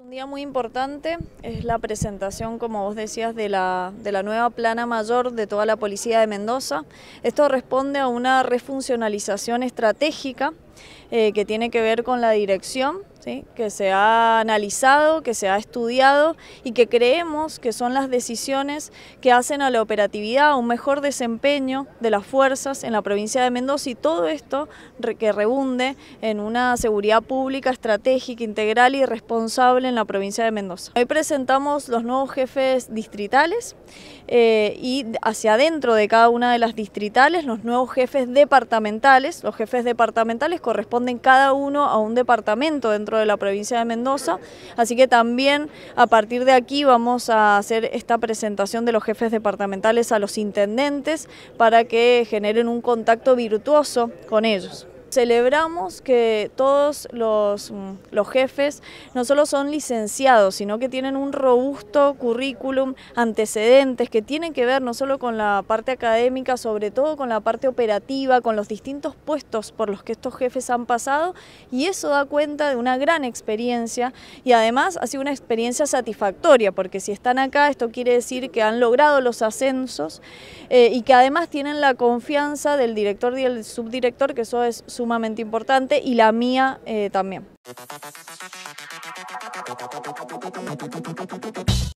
un día muy importante, es la presentación, como vos decías, de la, de la, nueva plana mayor de toda la policía de Mendoza. Esto responde a una refuncionalización estratégica eh, que tiene que ver con la dirección, que se ha analizado, que se ha estudiado y que creemos que son las decisiones que hacen a la operatividad, a un mejor desempeño de las fuerzas en la provincia de Mendoza y todo esto que rebunde en una seguridad pública estratégica, integral y responsable en la provincia de Mendoza. Hoy presentamos los nuevos jefes distritales eh, y hacia adentro de cada una de las distritales los nuevos jefes departamentales, los jefes departamentales corresponden cada uno a un departamento dentro de la provincia de Mendoza, así que también a partir de aquí vamos a hacer esta presentación de los jefes departamentales a los intendentes para que generen un contacto virtuoso con ellos. Celebramos que todos mm, los, jefes no solo son licenciados, sino que tienen un robusto currículum, antecedentes que tienen que ver no solo con la parte académica, sobre todo con la parte operativa, con los distintos puestos por los que estos jefes han pasado y eso da cuenta de una gran experiencia y además ha sido una experiencia satisfactoria porque si están acá esto quiere decir que han logrado los ascensos eh, y que además tienen la confianza del director y el subdirector que eso es sumamente importante y la mía eh, también.